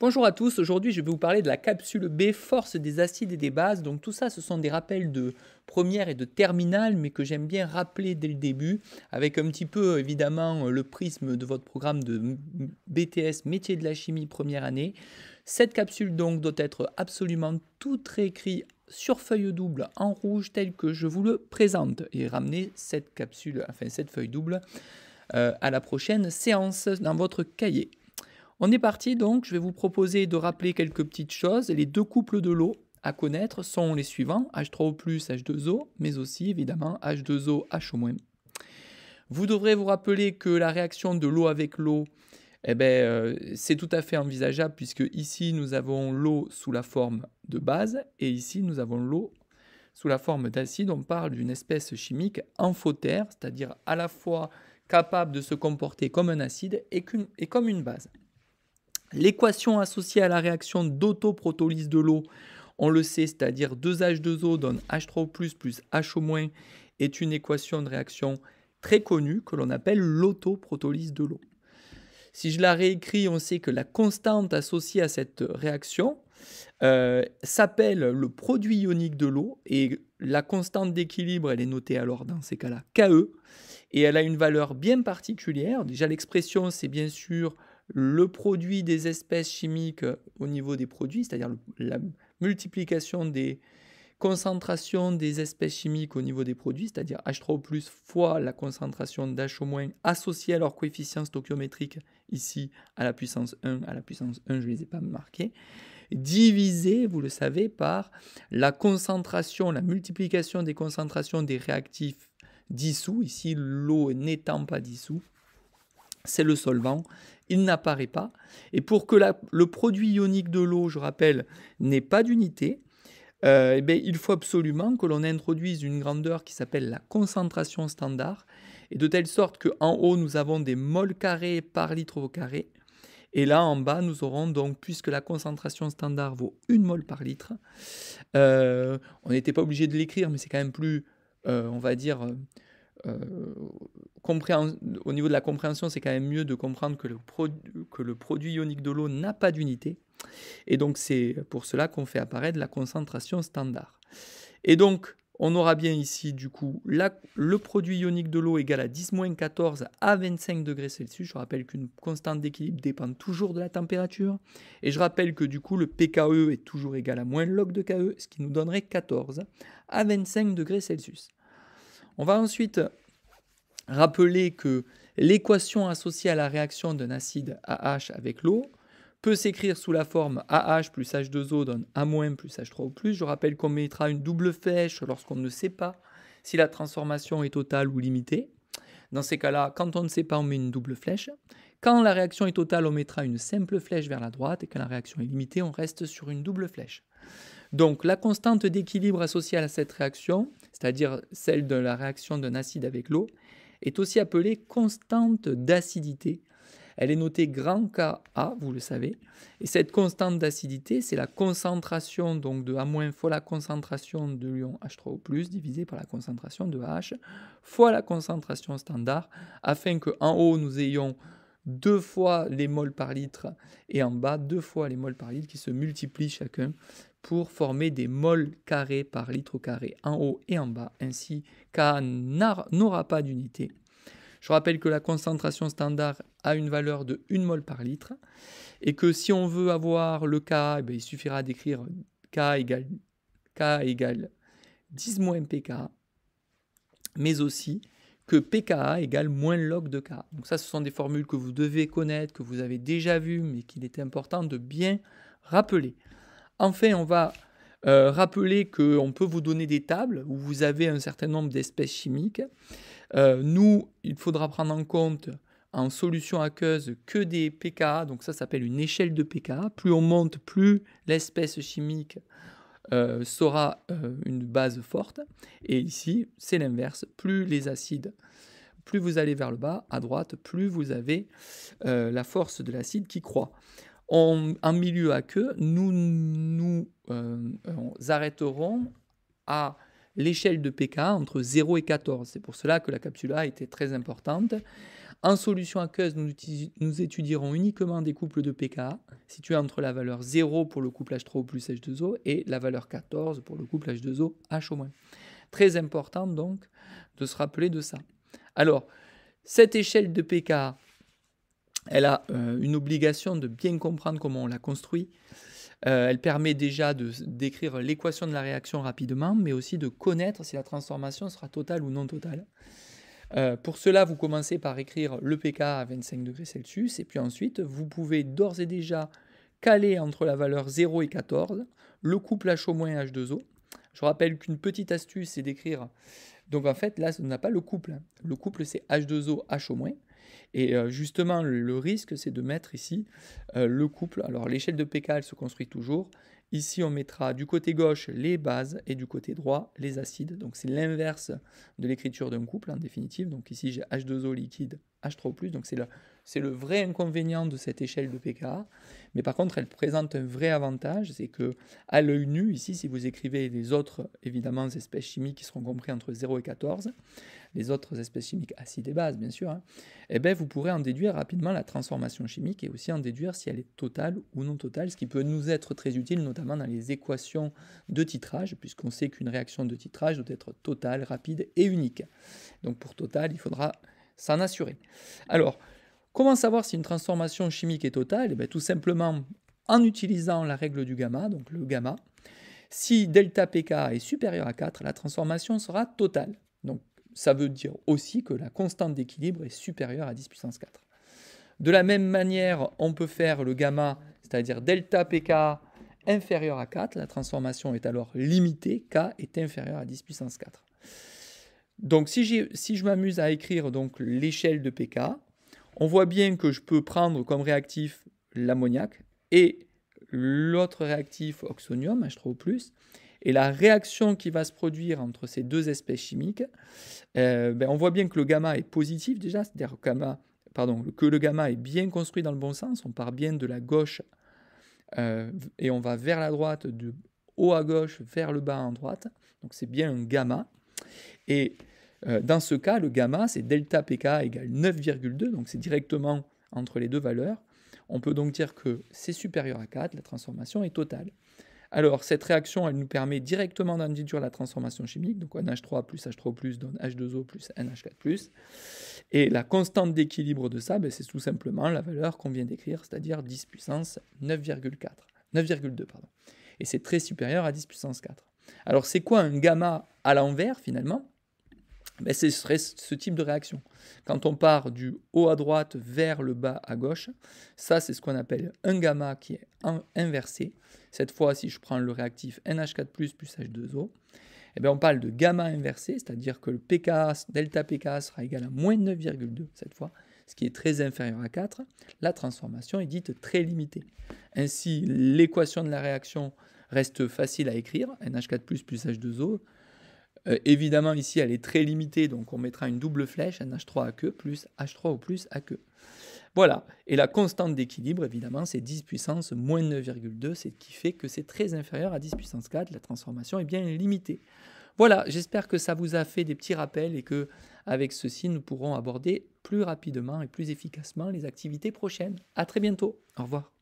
Bonjour à tous, aujourd'hui je vais vous parler de la capsule B, force des acides et des bases. Donc tout ça ce sont des rappels de première et de terminale mais que j'aime bien rappeler dès le début avec un petit peu évidemment le prisme de votre programme de BTS métier de la chimie première année. Cette capsule donc doit être absolument toute réécrite sur feuille double en rouge tel que je vous le présente et ramener cette capsule, enfin cette feuille double euh, à la prochaine séance dans votre cahier. On est parti donc, je vais vous proposer de rappeler quelques petites choses. Les deux couples de l'eau à connaître sont les suivants, H3O+, H2O, mais aussi évidemment H2O, HO-. Vous devrez vous rappeler que la réaction de l'eau avec l'eau, eh ben, euh, c'est tout à fait envisageable puisque ici nous avons l'eau sous la forme de base et ici nous avons l'eau sous la forme d'acide. On parle d'une espèce chimique amphotère, c'est-à-dire à la fois capable de se comporter comme un acide et comme une base. L'équation associée à la réaction d'autoprotolyse de l'eau, on le sait, c'est-à-dire 2H2O donne H3O+, plus HO-, est une équation de réaction très connue que l'on appelle l'autoprotolyse de l'eau. Si je la réécris, on sait que la constante associée à cette réaction euh, s'appelle le produit ionique de l'eau et la constante d'équilibre, elle est notée alors dans ces cas-là KE et elle a une valeur bien particulière. Déjà l'expression, c'est bien sûr le produit des espèces chimiques au niveau des produits, c'est-à-dire la multiplication des concentrations des espèces chimiques au niveau des produits, c'est-à-dire H3O+, fois la concentration d'H- associée à leur coefficient stoichiométrique, ici à la puissance 1, à la puissance 1, je ne les ai pas marqués, divisé, vous le savez, par la concentration, la multiplication des concentrations des réactifs dissous, ici l'eau n'étant pas dissous, c'est le solvant. Il n'apparaît pas. Et pour que le produit ionique de l'eau, je rappelle, n'ait pas d'unité, euh, eh ben, il faut absolument que l'on introduise une grandeur qui s'appelle la concentration standard, et de telle sorte qu'en haut, nous avons des molles carrés par litre au carré, et là, en bas, nous aurons donc, puisque la concentration standard vaut une mole par litre, euh, on n'était pas obligé de l'écrire, mais c'est quand même plus, euh, on va dire, euh, au niveau de la compréhension, c'est quand même mieux de comprendre que le, produit ionique de l'eau n'a pas d'unité. Et donc c'est pour cela qu'on fait apparaître la concentration standard. Et donc on aura bien ici du coup le produit ionique de l'eau égale à 10-14 à 25 degrés Celsius. Je rappelle qu'une constante d'équilibre dépend toujours de la température. Et je rappelle que du coup le pKe est toujours égal à moins log de Ke, ce qui nous donnerait 14 à 25 degrés Celsius. On va ensuite rappeler que l'équation associée à la réaction d'un acide AH avec l'eau peut s'écrire sous la forme AH plus H2O donne A- plus H3O+. Je rappelle qu'on mettra une double flèche lorsqu'on ne sait pas si la transformation est totale ou limitée. Dans ces cas-là, quand on ne sait pas, on met une double flèche. Quand la réaction est totale, on mettra une simple flèche vers la droite et quand la réaction est limitée, on reste sur une double flèche. Donc la constante d'équilibre associée à cette réaction, c'est-à-dire celle de la réaction d'un acide avec l'eau, est aussi appelée constante d'acidité. Elle est notée grand Ka, vous le savez. Et cette constante d'acidité, c'est la concentration donc de A- fois la concentration de l'ion H3O+, divisé par la concentration de H, fois la concentration standard, afin que en haut nous ayons deux fois les moles par litre et en bas deux fois les moles par litre qui se multiplient chacun pour former des moles carrés par litre carré en haut et en bas. Ainsi, K n'aura pas d'unité. Je rappelle que la concentration standard a une valeur de 1 mole par litre et que si on veut avoir le K, eh ben, il suffira d'écrire K égale, K égale 10 moins pK, mais aussi que pKa égale moins log de K. Donc ça, ce sont des formules que vous devez connaître, que vous avez déjà vues, mais qu'il est important de bien rappeler. Enfin, on va euh, rappeler qu'on peut vous donner des tables où vous avez un certain nombre d'espèces chimiques. Euh, nous, il faudra prendre en compte en solution aqueuse que des pKa, donc ça s'appelle une échelle de pKa. Plus on monte, plus l'espèce chimique euh, sera euh, une base forte. Et ici, c'est l'inverse. Plus les acides, plus vous allez vers le bas, à droite, plus vous avez euh, la force de l'acide qui croît. en milieu aqueux, nous nous arrêterons à l'échelle de pK entre 0 et 14. C'est pour cela que la capsule A était très importante. En solution aqueuse, nous, étudierons uniquement des couples de pKa situés entre la valeur 0 pour le couple H3O plus H2O et la valeur 14 pour le couple H2O H au Très important donc de se rappeler de ça. Alors, cette échelle de pKa, elle a euh, une obligation de bien comprendre comment on la construit. Euh, elle permet déjà de décrire l'équation de la réaction rapidement, mais aussi de connaître si la transformation sera totale ou non totale. Euh, pour cela, vous commencez par écrire le pK à 25 degrés Celsius et puis ensuite, vous pouvez d'ores et déjà caler entre la valeur 0 et 14 le couple H- H2O. Je rappelle qu'une petite astuce, c'est d'écrire. Donc en fait, là, on n'a pas le couple. Hein. Le couple, c'est H2O H-. au moins. Et euh, justement, le risque, c'est de mettre ici euh, le couple. Alors l'échelle de PK, se construit toujours. Ici, on mettra du côté gauche les bases et du côté droit les acides. Donc c'est l'inverse de l'écriture d'un couple en définitive. Donc ici, j'ai H2O liquide, H3+, donc c'est la c'est le vrai inconvénient de cette échelle de PKA. Mais par contre, elle présente un vrai avantage, c'est que à l'œil nu, ici, si vous écrivez les autres, évidemment, espèces chimiques qui seront comprises entre 0 et 14, les autres espèces chimiques acides et bases, bien sûr, hein, eh ben, vous pourrez en déduire rapidement la transformation chimique et aussi en déduire si elle est totale ou non totale, ce qui peut nous être très utile, notamment dans les équations de titrage, puisqu'on sait qu'une réaction de titrage doit être totale, rapide et unique. Donc pour totale, il faudra s'en assurer. Alors, Comment savoir si une transformation chimique est totale eh ben, Tout simplement en utilisant la règle du gamma, donc le gamma. Si delta pk est supérieur à 4, la transformation sera totale. Donc ça veut dire aussi que la constante d'équilibre est supérieure à 10 puissance 4. De la même manière, on peut faire le gamma, c'est-à-dire delta pk inférieur à 4, la transformation est alors limitée, k est inférieur à 10 puissance 4. Donc si, si je m'amuse à écrire donc l'échelle de pk, on voit bien que je peux prendre comme réactif l'ammoniac et l'autre réactif oxonium, H3O+, et la réaction qui va se produire entre ces deux espèces chimiques, euh, ben, on voit bien que le gamma est positif déjà, c'est-à-dire que, le gamma est bien construit dans le bon sens, on part bien de la gauche euh, et on va vers la droite, de haut à gauche, vers le bas en droite, donc c'est bien un gamma. Et euh, dans ce cas, le gamma, c'est delta pK égale 9,2, donc c'est directement entre les deux valeurs. On peut donc dire que c'est supérieur à 4, la transformation est totale. Alors, cette réaction, elle nous permet directement d'induire la transformation chimique, donc NH3 plus H3 donne H2O plus NH4 Et la constante d'équilibre de ça, ben, c'est tout simplement la valeur qu'on vient d'écrire, c'est-à-dire 10 puissance 9,4. 9,2, pardon. Et c'est très supérieur à 10 puissance 4. Alors, c'est quoi un gamma à l'envers, finalement mais ce serait ce type de réaction. Quand on part du haut à droite vers le bas à gauche, ça c'est ce qu'on appelle un gamma qui est inversé. Cette fois, si je prends le réactif NH4+, plus H2O, eh bien, on parle de gamma inversé, c'est-à-dire que le pKa, delta pKa sera égal à moins 9,2 cette fois, ce qui est très inférieur à 4. La transformation est dite très limitée. Ainsi, l'équation de la réaction reste facile à écrire, NH4+, plus H2O, euh, évidemment, ici, elle est très limitée, donc on mettra une double flèche, un H3 à queue plus H3 ou plus à queue. Voilà. Et la constante d'équilibre, évidemment, c'est 10 puissance moins 9,2, c'est qui fait que c'est très inférieur à 10 puissance 4. La transformation est bien limitée. Voilà, j'espère que ça vous a fait des petits rappels et que avec ceci, nous pourrons aborder plus rapidement et plus efficacement les activités prochaines. À très bientôt. Au revoir.